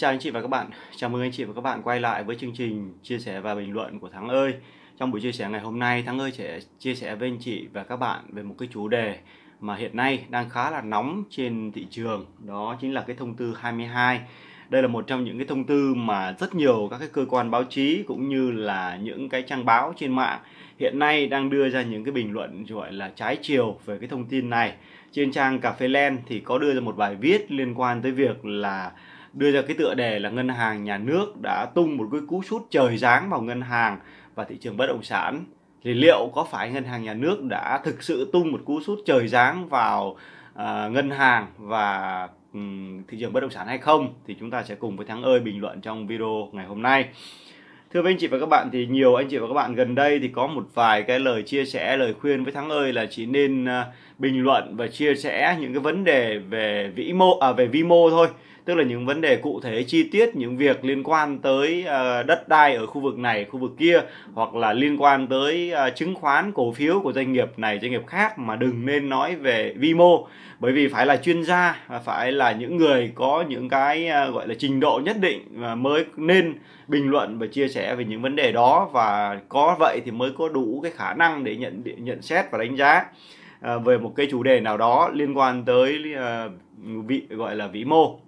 chào anh chị và các bạn. Chào mừng anh chị và các bạn quay lại với chương trình chia sẻ và bình luận của Thắng ơi. Trong buổi chia sẻ ngày hôm nay, Thắng ơi sẽ chia sẻ với anh chị và các bạn về một cái chủ đề mà hiện nay đang khá là nóng trên thị trường, đó chính là cái thông tư 22. Đây là một trong những cái thông tư mà rất nhiều các cái cơ quan báo chí cũng như là những cái trang báo trên mạng hiện nay đang đưa ra những cái bình luận gọi là trái chiều về cái thông tin này. Trên trang Cà phê Len thì có đưa ra một bài viết liên quan tới việc là đưa ra cái tựa đề là ngân hàng nhà nước đã tung một cái cú sút trời giáng vào ngân hàng và thị trường bất động sản thì liệu có phải ngân hàng nhà nước đã thực sự tung một cú sút trời giáng vào uh, ngân hàng và um, thị trường bất động sản hay không thì chúng ta sẽ cùng với thắng ơi bình luận trong video ngày hôm nay thưa với anh chị và các bạn thì nhiều anh chị và các bạn gần đây thì có một vài cái lời chia sẻ lời khuyên với thắng ơi là chỉ nên uh, bình luận và chia sẻ những cái vấn đề về vĩ mô à về vi mô thôi tức là những vấn đề cụ thể chi tiết những việc liên quan tới à, đất đai ở khu vực này khu vực kia hoặc là liên quan tới à, chứng khoán cổ phiếu của doanh nghiệp này doanh nghiệp khác mà đừng nên nói về vi mô bởi vì phải là chuyên gia à, phải là những người có những cái gọi là trình độ nhất định mới nên bình luận và chia sẻ về những vấn đề đó và có vậy thì mới có đủ cái khả năng để nhận nhận xét và đánh giá À, về một cái chủ đề nào đó liên quan tới à, vị gọi là vĩ mô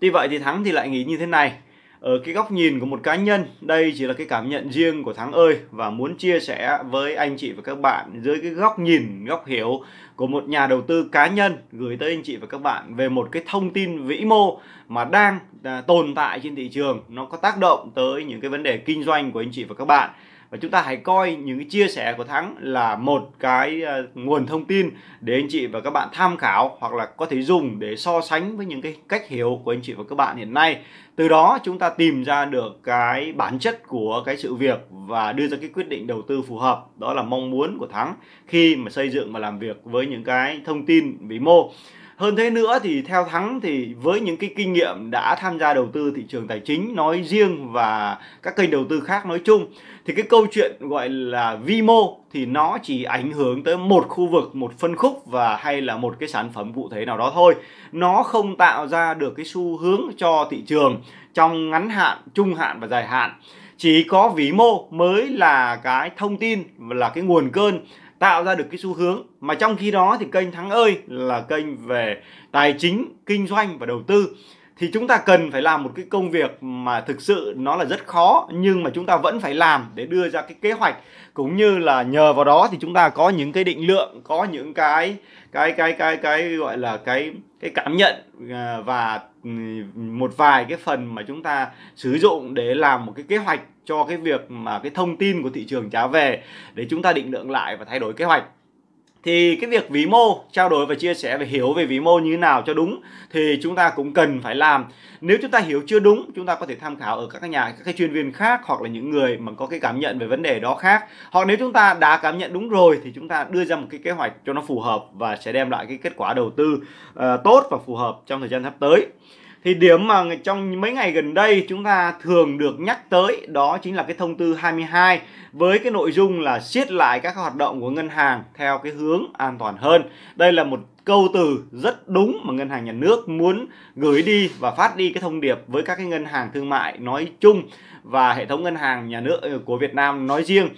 tuy vậy thì thắng thì lại nghĩ như thế này ở cái góc nhìn của một cá nhân đây chỉ là cái cảm nhận riêng của thắng ơi và muốn chia sẻ với anh chị và các bạn dưới cái góc nhìn góc hiểu của một nhà đầu tư cá nhân gửi tới anh chị và các bạn về một cái thông tin vĩ mô mà đang à, tồn tại trên thị trường nó có tác động tới những cái vấn đề kinh doanh của anh chị và các bạn và chúng ta hãy coi những cái chia sẻ của thắng là một cái ờ, nguồn thông tin để anh chị và các bạn tham khảo hoặc là có thể dùng để so sánh với những cái cách hiểu của anh chị và các bạn hiện nay từ đó chúng ta tìm ra được cái bản chất của cái sự việc và đưa ra cái quyết định đầu tư phù hợp đó là mong muốn của thắng khi mà xây dựng và làm việc với những cái thông tin vĩ mô hơn thế nữa thì theo thắng thì với những cái kinh nghiệm đã tham gia đầu tư thị trường tài chính nói riêng và các kênh đầu tư khác nói chung thì cái câu chuyện gọi là vi mô thì nó chỉ ảnh hưởng tới một khu vực một phân khúc và hay là một cái sản phẩm cụ thể nào đó thôi nó không tạo ra được cái xu hướng cho thị trường trong ngắn hạn trung hạn và dài hạn chỉ có vĩ mô mới là cái thông tin là cái nguồn cơn tạo ra được cái xu hướng mà trong khi đó thì kênh thắng ơi là kênh về tài chính kinh doanh và đầu tư thì chúng ta cần phải làm một cái công việc mà thực sự nó là rất khó nhưng mà chúng ta vẫn phải làm để đưa ra cái kế hoạch cũng như là nhờ vào đó thì chúng ta có những cái định lượng có những cái cái cái cái cái gọi là cái cái cảm nhận à, và ừ, một vài cái phần mà chúng ta sử dụng để làm một cái kế hoạch cho cái việc mà cái thông tin của thị trường trả về để chúng ta định lượng lại và thay đổi kế hoạch thì cái việc vĩ mô trao đổi và chia sẻ và hiểu về vĩ mô như thế nào cho đúng thì chúng ta cũng cần phải làm nếu chúng ta hiểu chưa đúng chúng ta có thể tham khảo ở các nhà các cái chuyên viên khác hoặc là những người mà có cái cảm nhận về vấn đề đó khác hoặc nếu chúng ta đã cảm nhận đúng rồi thì chúng ta đưa ra một cái kế hoạch cho nó phù hợp và sẽ đem lại cái kết quả đầu tư uh, tốt và phù hợp trong thời gian sắp tới thì điểm mà trong mấy ngày gần đây chúng ta thường được nhắc tới đó chính là cái thông tư 22 với cái nội dung là siết lại các hoạt động của ngân hàng theo cái hướng an toàn hơn. Đây là một câu từ rất đúng mà ngân hàng nhà nước muốn gửi đi và phát đi cái thông điệp với các cái ngân hàng thương mại nói chung và hệ thống ngân hàng nhà nước ờ, của Việt Nam nói riêng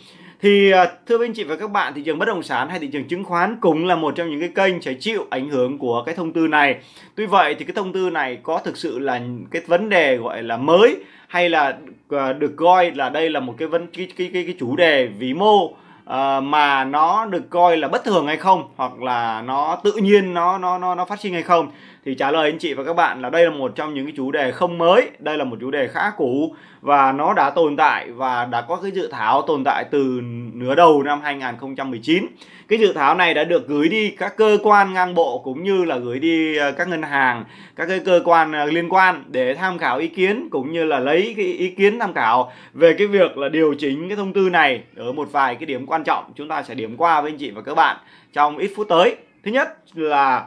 thì à, thưa anh chị và các bạn thị trường bất động sản hay thị trường chứng khoán cũng là một trong những cái kênh sẽ chịu ảnh hưởng của cái thông tư này tuy vậy thì cái thông tư này có thực sự là cái vấn đề gọi là mới hay là à, được coi là đây là một cái vấn cái cái cái, cái chủ đề vĩ mô à, mà nó được coi là bất thường hay không hoặc là nó tự nhiên nó nó nó nó phát sinh hay không thì trả lời anh chị và các bạn là đây là một trong những cái chủ đề không mới đây là một chủ đề khá cũ và nó đã tồn tại và đã có cái dự thảo tồn tại từ nửa đầu năm 2019 cái dự thảo này đã được gửi đi các cơ quan ngang bộ cũng như là gửi đi ờ, các ngân hàng các cái cơ quan ờ, liên quan để tham khảo ý kiến cũng như là lấy cái ý kiến tham khảo về cái việc là điều chỉnh cái thông tư này ở một vài cái điểm quan trọng chúng ta sẽ điểm qua với anh chị và các bạn trong ít phút tới thứ nhất là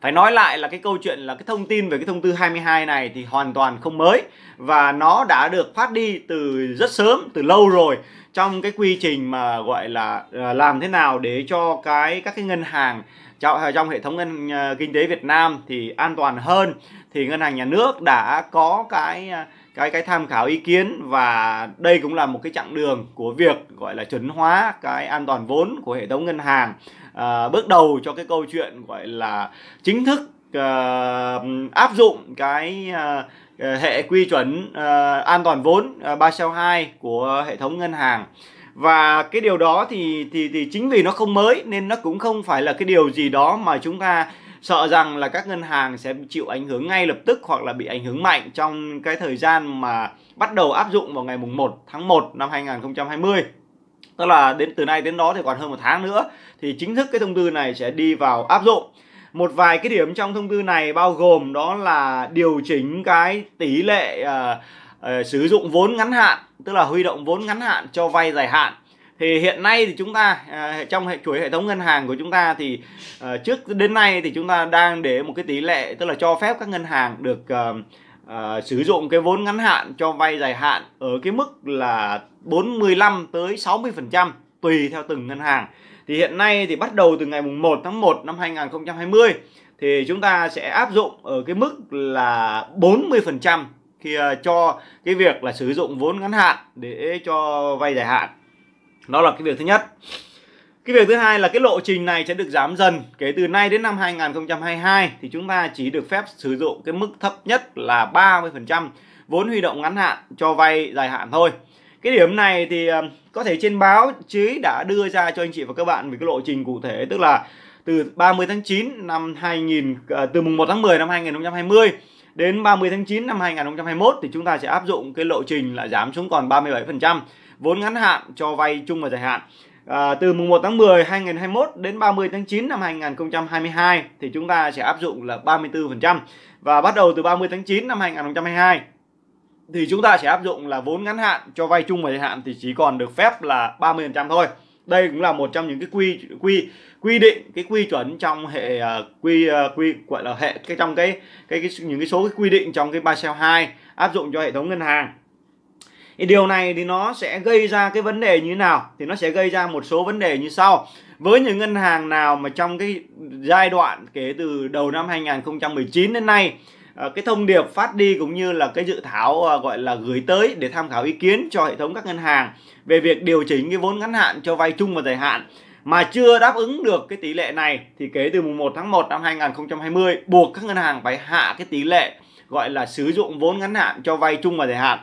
phải nói lại là cái câu chuyện là cái thông tin về cái thông tư 22 này thì hoàn toàn không mới và nó đã được phát đi từ rất sớm, từ lâu rồi trong cái quy trình mà gọi là à, làm thế nào để cho cái các cái ngân hàng trong à, hệ thống ngân à, kinh tế Việt Nam thì an toàn hơn thì ngân hàng nhà nước đã có cái cái cái tham khảo ý kiến và đây cũng là một cái chặng đường của việc gọi là chuẩn hóa cái an toàn vốn của hệ thống ngân hàng à, bước đầu cho cái câu chuyện gọi là chính thức à, áp dụng cái à, à hệ quy chuẩn à, an toàn vốn à, 362 của hệ thống ngân hàng và cái điều đó thì thì thì chính vì nó không mới nên nó cũng không phải là cái điều gì đó mà chúng ta sợ rằng là các ngân hàng sẽ chịu ảnh hưởng ngay lập tức hoặc là bị ảnh hưởng mạnh trong cái thời gian mà bắt đầu áp dụng vào ngày mùng 1 tháng 1 năm 2020 tức là đến từ nay đến đó thì còn hơn một tháng nữa thì chính thức cái thông tư này sẽ đi vào áp dụng một vài cái điểm trong thông tư này bao gồm đó là điều chỉnh cái tỷ lệ uh, uh, sử dụng vốn ngắn hạn tức là huy động vốn ngắn hạn cho vay dài hạn thì hiện nay thì chúng ta uh, trong hệ chuỗi hệ thống ngân hàng của chúng ta thì uh, trước đến nay thì chúng ta đang để một cái tỷ lệ tức là cho phép các ngân hàng được uh, à, sử dụng cái vốn ngắn hạn cho vay dài hạn ở cái mức là 45 tới 60% tùy theo từng ngân hàng. Thì hiện nay thì bắt đầu từ ngày mùng 1 tháng 1 năm 2020 thì chúng ta sẽ áp dụng ở cái mức là 40% khi ờ, cho cái việc là sử dụng vốn ngắn hạn để cho vay dài hạn. Đó là cái việc thứ nhất. Cái việc thứ hai là cái lộ trình này sẽ được giảm dần. Kể từ nay đến năm 2022 thì chúng ta chỉ được phép sử dụng cái mức thấp nhất là 30% vốn huy động ngắn hạn cho vay dài hạn thôi. Cái điểm này thì ờ, có thể trên báo chí đã đưa ra cho anh chị và các bạn về cái lộ trình cụ thể tức là từ 30 tháng 9 năm 2000 ờ, từ mùng 1 tháng 10 năm 2020 đến 30 tháng 9 năm 2021 thì chúng ta sẽ áp dụng cái lộ trình là giảm xuống còn 37% vốn ngắn hạn cho vay chung và dài hạn. À, từ mùng 1 tháng 10 2021 đến 30 tháng 9 năm 2022 thì chúng ta sẽ áp dụng là 34% và bắt đầu từ 30 tháng 9 năm 2022 thì chúng ta sẽ áp dụng là vốn ngắn hạn cho vay chung và dài hạn thì chỉ còn được phép là 30% thôi. Đây cũng là một trong những cái quy quy quy định cái quy chuẩn trong hệ uh, quy uh, quy gọi là hệ cái trong cái cái, cái những cái số cái quy định trong cái Basel 2 áp dụng cho hệ thống ngân hàng thì điều này thì nó sẽ gây ra cái vấn đề như thế nào thì nó sẽ gây ra một số vấn đề như sau với những ngân hàng nào mà trong cái giai đoạn kể từ đầu năm 2019 đến nay ờ, cái thông điệp phát đi cũng như là cái dự thảo ờ, gọi là gửi tới để tham khảo ý kiến cho hệ thống các ngân hàng về việc điều chỉnh cái vốn ngắn hạn cho vay chung và dài hạn mà chưa đáp ứng được cái tỷ lệ này thì kể từ mùng 1 tháng 1 năm 2020 buộc các ngân hàng phải hạ cái tỷ lệ gọi là sử dụng vốn ngắn hạn cho vay chung và dài hạn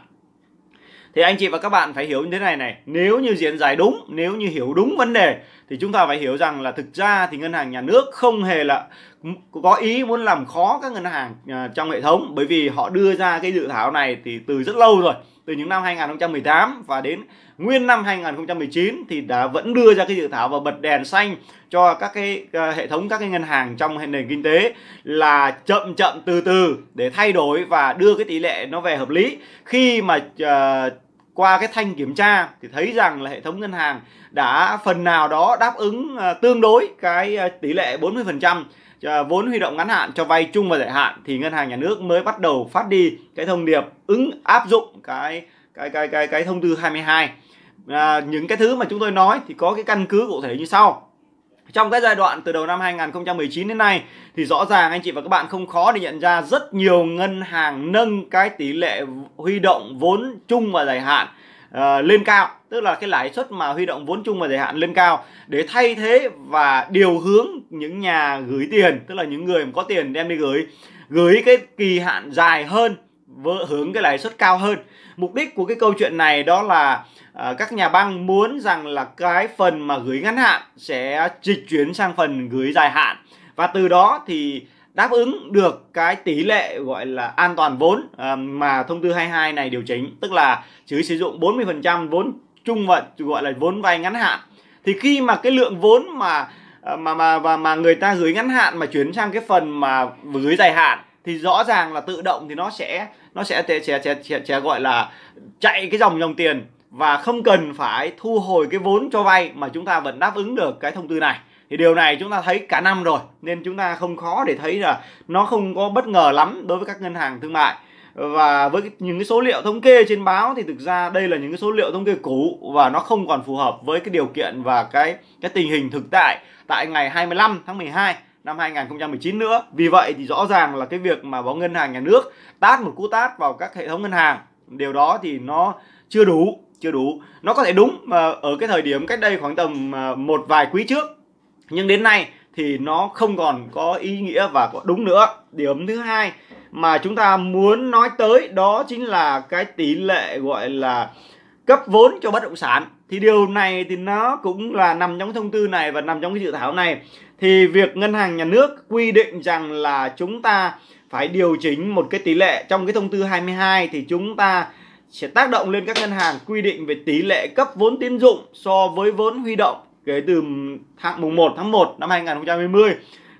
thì anh chị và các bạn phải hiểu như thế này này nếu như diễn giải đúng nếu như hiểu đúng vấn đề thì chúng ta phải hiểu rằng là thực ra thì ngân hàng nhà nước không hề là có ý muốn làm khó các ngân hàng à, trong hệ thống bởi vì họ đưa ra cái dự thảo này thì từ rất lâu rồi từ những năm 2018 và đến nguyên năm 2019 thì đã vẫn đưa ra cái dự thảo và bật đèn xanh cho các cái ờ, hệ thống các cái ngân hàng trong hệ nền kinh tế là chậm chậm từ từ để thay đổi và đưa cái tỷ lệ nó về hợp lý khi mà uh, qua cái thanh kiểm tra thì thấy rằng là hệ thống ngân hàng đã phần nào đó đáp ứng uh, tương đối cái uh, tỷ lệ 40% vốn huy động ngắn hạn cho vay chung và dài hạn thì ngân hàng nhà nước mới bắt đầu phát đi cái thông điệp ứng áp dụng cái cái cái cái cái thông tư 22 à, những cái thứ mà chúng tôi nói thì có cái căn cứ cụ thể như sau trong cái giai đoạn từ đầu năm 2019 đến nay thì rõ ràng anh chị và các bạn không khó để nhận ra rất nhiều ngân hàng nâng cái tỷ lệ huy động vốn chung và dài hạn Ờ, lên cao tức là cái lãi suất mà huy động vốn chung và dài hạn lên cao để thay thế và điều hướng những nhà gửi tiền tức là những người có tiền đem đi gửi gửi cái kỳ hạn dài hơn với hướng cái lãi suất cao hơn mục đích của cái câu chuyện này đó là uh, các nhà băng muốn rằng là cái phần mà gửi ngắn hạn sẽ dịch chuyển sang phần gửi dài hạn và từ đó thì đáp ứng được cái tỷ lệ gọi là an toàn vốn ờ, mà thông tư 22 này điều chỉnh tức là chỉ sử dụng 40% vốn chung và gọi là vốn vay ngắn hạn thì khi mà cái lượng vốn mà ờ, mà mà và mà người ta gửi ngắn hạn mà chuyển sang cái phần mà gửi dài hạn thì rõ ràng là tự động thì nó sẽ nó sẽ sẽ sẽ, sẽ, sẽ gọi là chạy cái dòng dòng tiền và không cần phải thu hồi cái vốn cho vay mà chúng ta vẫn đáp ứng được cái thông tư này thì điều này chúng ta thấy cả năm rồi nên chúng ta không khó để thấy là nó không có bất ngờ lắm đối với các ngân hàng thương mại và với những cái số liệu thống kê trên báo thì thực ra đây là những cái số liệu thống kê cũ và nó không còn phù hợp với cái điều kiện và cái cái tình hình thực tại tại ngày 25 tháng 12 năm 2019 nữa. Vì vậy thì rõ ràng là cái việc mà báo ngân hàng nhà nước tát một cú tát vào các hệ thống ngân hàng, điều đó thì nó chưa đủ, chưa đủ. Nó có thể đúng mà ờ, ở cái thời điểm cách đây khoảng tầm ờ, một vài quý trước nhưng đến nay thì nó không còn có ý nghĩa và có đúng nữa điểm thứ hai mà chúng ta muốn nói tới đó chính là cái tỷ lệ gọi là cấp vốn cho bất động sản thì điều này thì nó cũng là nằm trong thông tư này và nằm trong cái dự thảo này thì việc ngân hàng nhà nước quy định rằng là chúng ta phải điều chỉnh một cái tỷ lệ trong cái thông tư 22 thì chúng ta sẽ tác động lên các ngân hàng quy định về tỷ lệ cấp vốn tín dụng so với vốn huy động kể từ tháng mùng 1 tháng 1 năm 2020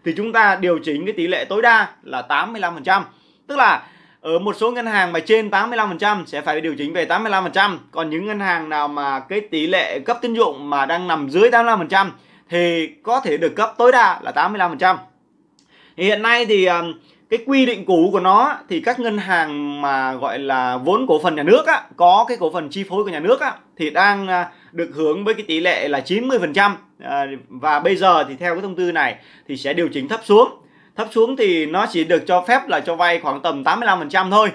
thì chúng ta điều chỉnh cái tỷ lệ tối đa là 85%. Tức là ở một số ngân hàng mà trên 85% sẽ phải điều chỉnh về 85%, còn những ngân hàng nào mà cái tỷ lệ cấp tín dụng mà đang nằm dưới 85% thì có thể được cấp tối đa là 85%. Thì hiện nay thì à, cái quy định cũ của nó thì các ngân hàng mà gọi là vốn cổ phần nhà nước á, có cái cổ phần chi phối của nhà nước á, thì đang à, được hướng với cái tỷ lệ là 90% à, và bây giờ thì theo cái thông tư này thì sẽ điều chỉnh thấp xuống thấp xuống thì nó chỉ được cho phép là cho vay khoảng tầm 85% thôi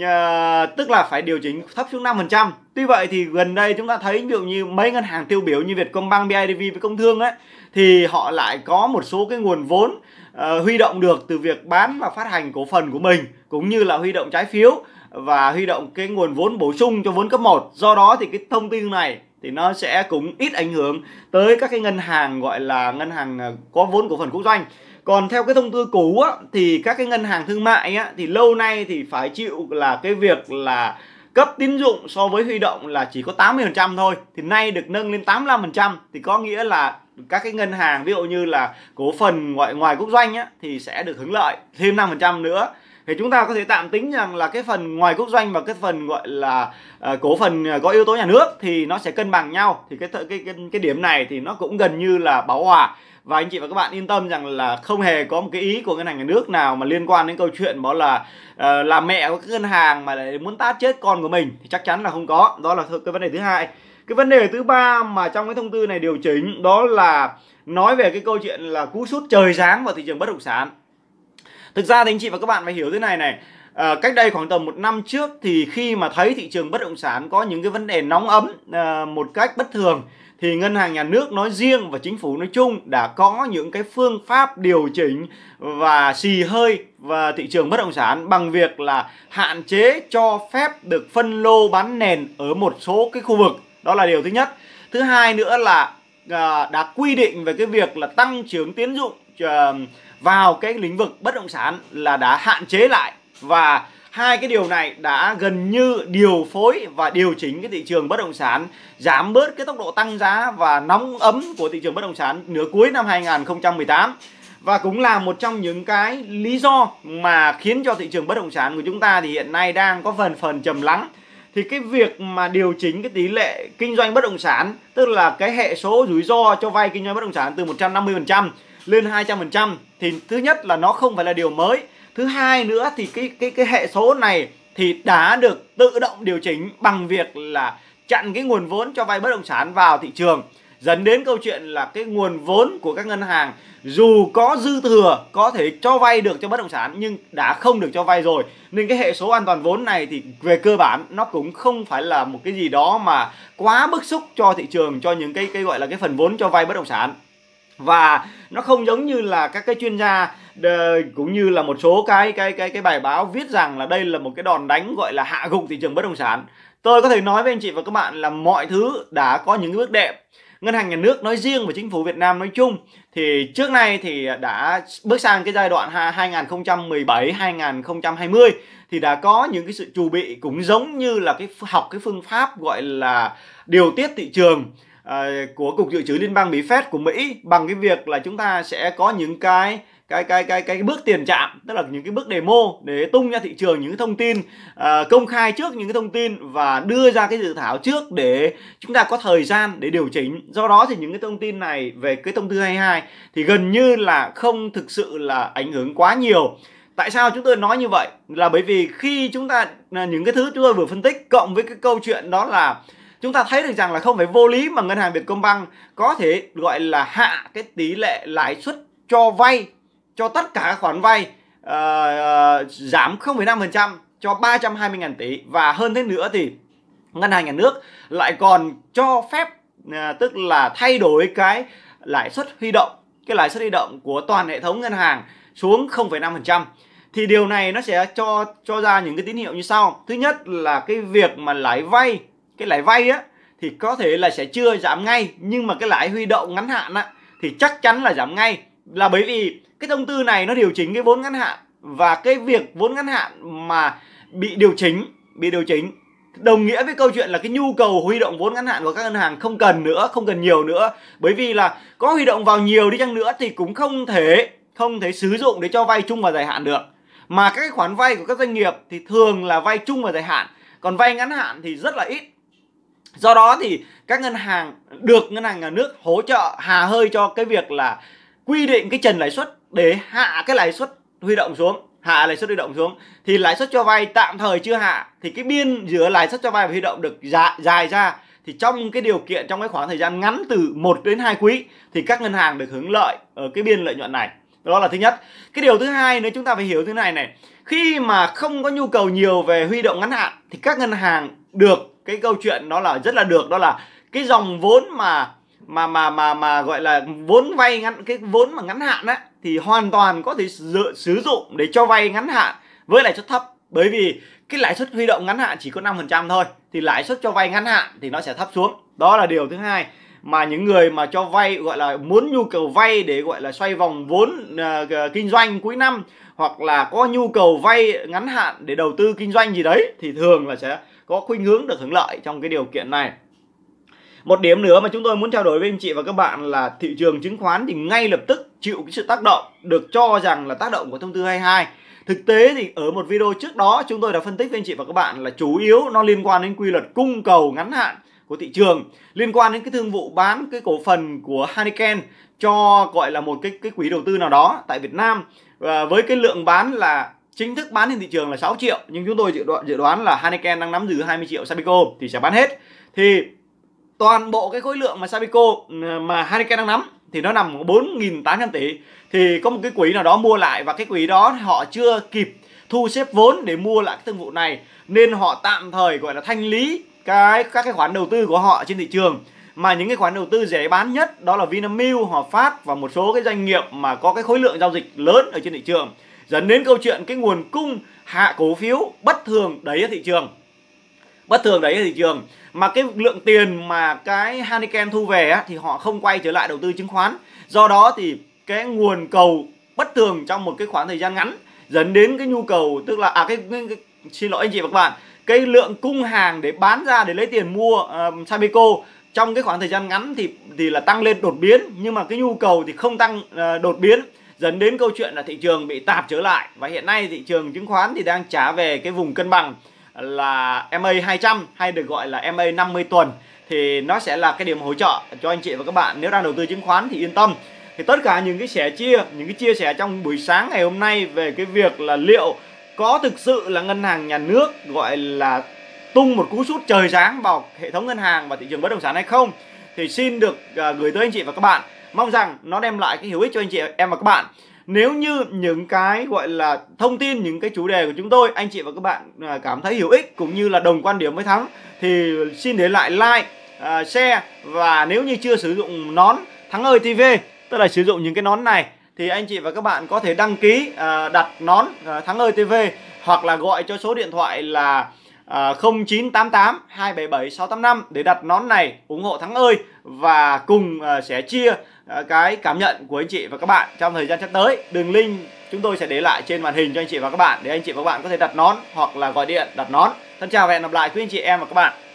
à, tức là phải điều chỉnh thấp xuống 5% tuy vậy thì gần đây chúng ta thấy ví dụ như mấy ngân hàng tiêu biểu như Vietcombank, BIDV với Công Thương ấy thì họ lại có một số cái nguồn vốn uh, huy động được từ việc bán và phát hành cổ phần của mình cũng như là huy động trái phiếu và huy động cái nguồn vốn bổ sung cho vốn cấp 1. Do đó thì cái thông tin này thì nó sẽ cũng ít ảnh hưởng tới các cái ngân hàng gọi là ngân hàng à, có vốn cổ phần quốc doanh còn theo cái thông tư cũ á, thì các cái ngân hàng thương mại á, thì lâu nay thì phải chịu là cái việc là cấp tín dụng so với huy động là chỉ có 80% thôi thì nay được nâng lên 85% thì có nghĩa là các cái ngân hàng ví dụ như là cổ phần ngoại ngoài quốc doanh á, thì sẽ được hưởng lợi thêm 5% nữa thì chúng ta có thể tạm tính rằng là cái phần ngoài quốc doanh và cái phần gọi là uh, cổ phần à, có yếu tố nhà nước thì nó sẽ cân bằng nhau thì cái cái cái, cái điểm này thì nó cũng gần như là báo hòa và anh chị và các bạn yên tâm rằng là không hề có một cái ý của ngân hàng nhà nước nào mà liên quan đến câu chuyện đó là uh, là mẹ của cái ngân hàng mà lại muốn tát chết con của mình thì chắc chắn là không có đó là cái vấn đề thứ hai cái vấn đề thứ ba mà trong cái thông tư này điều chỉnh đó là nói về cái câu chuyện là cú sút trời giáng vào thị trường bất động sản Thực ra thì anh chị và các bạn phải hiểu thế này này à, cách đây khoảng tầm một năm trước thì khi mà thấy thị trường bất động sản có những cái vấn đề nóng ấm à, một cách bất thường thì ngân hàng nhà nước nói riêng và chính phủ nói chung đã có những cái phương pháp điều chỉnh và xì hơi và thị trường bất động sản bằng việc là hạn chế cho phép được phân lô bán nền ở một số cái khu vực đó là điều thứ nhất thứ hai nữa là ờ, đã quy định về cái việc là tăng trưởng tiến dụng vào cái lĩnh vực bất động sản là đã hạn chế lại và hai cái điều này đã gần như điều phối và điều chỉnh cái thị trường bất động sản giảm bớt cái tốc độ tăng giá và nóng ấm của thị trường bất động sản nửa cuối năm 2018 và cũng là một trong những cái lý do mà khiến cho thị trường bất động sản của chúng ta thì hiện nay đang có phần phần trầm lắng thì cái việc mà điều chỉnh cái tỷ lệ kinh doanh bất động sản tức là cái hệ số rủi ro cho vay kinh doanh bất động sản từ 150% lên 200% thì thứ nhất là nó không phải là điều mới. Thứ hai nữa thì cái cái cái hệ số này thì đã được tự động điều chỉnh bằng việc là chặn cái nguồn vốn cho vay bất động sản vào thị trường dẫn đến câu chuyện là cái nguồn vốn của các ngân hàng dù có dư thừa có thể cho vay được cho bất động sản nhưng đã không được cho vay rồi nên cái hệ số an toàn vốn này thì về cơ bản nó cũng không phải là một cái gì đó mà quá bức xúc cho thị trường cho những cái cái gọi là cái phần vốn cho vay bất động sản và nó không giống như là các cái chuyên gia cũng như là một số cái cái cái cái bài báo viết rằng là đây là một cái đòn đánh gọi là hạ gục thị trường bất động sản tôi có thể nói với anh chị và các bạn là mọi thứ đã có những bước đệm ngân hàng nhà nước nói riêng và chính phủ Việt Nam nói chung thì trước nay thì đã bước sang cái giai đoạn 2017 2020 thì đã có những cái sự chuẩn bị cũng giống như là cái học cái phương pháp gọi là điều tiết thị trường Ờ, của cục dự trữ liên bang Mỹ Fed của Mỹ bằng cái việc là chúng ta sẽ có những cái cái cái cái cái bước tiền chạm tức là những cái bước demo để tung ra thị trường những cái thông tin uh, công khai trước những cái thông tin và đưa ra cái dự thảo trước để chúng ta có thời gian để điều chỉnh do đó thì những cái thông tin này về cái thông tư 22 thì gần như là không thực sự là ảnh hưởng quá nhiều tại sao chúng tôi nói như vậy là bởi vì khi chúng ta những cái thứ chúng tôi vừa phân tích cộng với cái câu chuyện đó là chúng ta thấy được rằng là không phải vô lý mà ngân hàng Việt công Vietcombank có thể gọi là hạ cái tỷ lệ lãi suất cho vay cho tất cả các khoản vay uh, uh, giảm 0,5% cho 320.000 tỷ và hơn thế nữa thì ngân hàng nhà nước lại còn cho phép uh, tức là thay đổi cái lãi suất huy động cái lãi suất huy động của toàn hệ thống ngân hàng xuống 0,5% thì điều này nó sẽ cho cho ra những cái tín hiệu như sau thứ nhất là cái việc mà lãi vay cái lãi vay á thì có thể là sẽ chưa giảm ngay nhưng mà cái lãi huy động ngắn hạn á thì chắc chắn là giảm ngay là bởi vì cái thông tư này nó điều chỉnh cái vốn ngắn hạn và cái việc vốn ngắn hạn mà bị điều chỉnh bị điều chỉnh đồng nghĩa với câu chuyện là cái nhu cầu huy động vốn ngắn hạn của các ngân hàng không cần nữa không cần nhiều nữa bởi vì là có huy động vào nhiều đi chăng nữa thì cũng không thể không thể sử dụng để cho vay chung và dài hạn được mà các khoản vay của các doanh nghiệp thì thường là vay chung và dài hạn còn vay ngắn hạn thì rất là ít do đó thì các ngân hàng được ngân hàng nhà nước hỗ trợ hà hơi cho cái việc là quy định cái trần lãi suất để hạ cái lãi suất huy động xuống hạ lãi suất huy động xuống thì lãi suất cho vay tạm thời chưa hạ thì cái biên giữa lãi suất cho vay và huy động được dài, dạ, dài ra thì trong cái điều kiện trong cái khoảng thời gian ngắn từ 1 đến 2 quý thì các ngân hàng được hưởng lợi ở cái biên lợi nhuận này đó là thứ nhất cái điều thứ hai nữa chúng ta phải hiểu thế này này khi mà không có nhu cầu nhiều về huy động ngắn hạn thì các ngân hàng được cái câu chuyện nó là rất là được đó là cái dòng vốn mà mà mà mà mà gọi là vốn vay ngắn cái vốn mà ngắn hạn á thì hoàn toàn có thể dự, sử dụng để cho vay ngắn hạn với lãi suất thấp bởi vì cái lãi suất huy động ngắn hạn chỉ có 5% thôi thì lãi suất cho vay ngắn hạn thì nó sẽ thấp xuống đó là điều thứ hai mà những người mà cho vay gọi là muốn nhu cầu vay để gọi là xoay vòng vốn uh, kinh doanh cuối năm hoặc là có nhu cầu vay ngắn hạn để đầu tư kinh doanh gì đấy thì thường là sẽ có khuynh hướng được hưởng lợi trong cái điều kiện này một điểm nữa mà chúng tôi muốn trao đổi với anh chị và các bạn là thị trường chứng khoán thì ngay lập tức chịu cái sự tác động được cho rằng là tác động của thông tư 22 Thực tế thì ở một video trước đó chúng tôi đã phân tích với anh chị và các bạn là chủ yếu nó liên quan đến quy luật cung cầu ngắn hạn của thị trường liên quan đến cái thương vụ bán cái cổ phần của Heineken cho gọi là một cái cái quỹ đầu tư nào đó tại Việt Nam và với cái lượng bán là chính thức bán trên thị trường là 6 triệu nhưng chúng tôi dự đoán, dự đoán là Heineken đang nắm giữ 20 triệu Sabico thì sẽ bán hết thì toàn bộ cái khối lượng mà Sabico mà Heineken đang nắm thì nó nằm 4.800 tỷ thì có một cái quỹ nào đó mua lại và cái quỹ đó họ chưa kịp thu xếp vốn để mua lại cái thương vụ này nên họ tạm thời gọi là thanh lý cái các cái khoản đầu tư của họ trên thị trường mà những cái khoản đầu tư dễ bán nhất đó là Vinamilk, Hòa Phát và một số cái doanh nghiệp mà có cái khối lượng giao dịch lớn ở trên thị trường dẫn đến câu chuyện cái nguồn cung hạ cổ phiếu bất thường đẩy thị trường bất thường đấy thị trường mà cái lượng tiền mà cái Haniken thu về á, thì họ không quay trở lại đầu tư chứng khoán do đó thì cái nguồn cầu bất thường trong một cái khoảng thời gian ngắn dẫn đến cái nhu cầu tức là à cái, cái, cái xin lỗi anh chị và các bạn cái lượng cung hàng để bán ra để lấy tiền mua uh, Sabeco trong cái khoảng thời gian ngắn thì thì là tăng lên đột biến nhưng mà cái nhu cầu thì không tăng uh, đột biến dẫn đến câu chuyện là thị trường bị tạp trở lại và hiện nay thị trường chứng khoán thì đang trả về cái vùng cân bằng là MA 200 hay được gọi là MA 50 tuần thì nó sẽ là cái điểm hỗ trợ cho anh chị và các bạn nếu đang đầu tư chứng khoán thì yên tâm thì tất cả những cái sẻ chia những cái chia sẻ trong buổi sáng ngày hôm nay về cái việc là liệu có thực sự là ngân hàng nhà nước gọi là tung một cú sút trời sáng vào hệ thống ngân hàng và thị trường bất động sản hay không thì xin được à, gửi tới anh chị và các bạn mong rằng nó đem lại cái hữu ích cho anh chị em và các bạn nếu như những cái gọi là thông tin những cái chủ đề của chúng tôi anh chị và các bạn à, cảm thấy hữu ích cũng như là đồng quan điểm với thắng thì xin để lại like à, share và nếu như chưa sử dụng nón thắng ơi tv tức là sử dụng những cái nón này thì anh chị và các bạn có thể đăng ký à, đặt nón thắng ơi tv hoặc là gọi cho số điện thoại là uh, 0988 277 để đặt nón này ủng hộ thắng ơi và cùng ờ, sẽ chia ờ, cái cảm nhận của anh chị và các bạn trong thời gian sắp tới. Đường link chúng tôi sẽ để lại trên màn hình cho anh chị và các bạn để anh chị và các bạn có thể đặt nón hoặc là gọi điện đặt nón. Thân chào và hẹn gặp lại quý anh chị em và các bạn.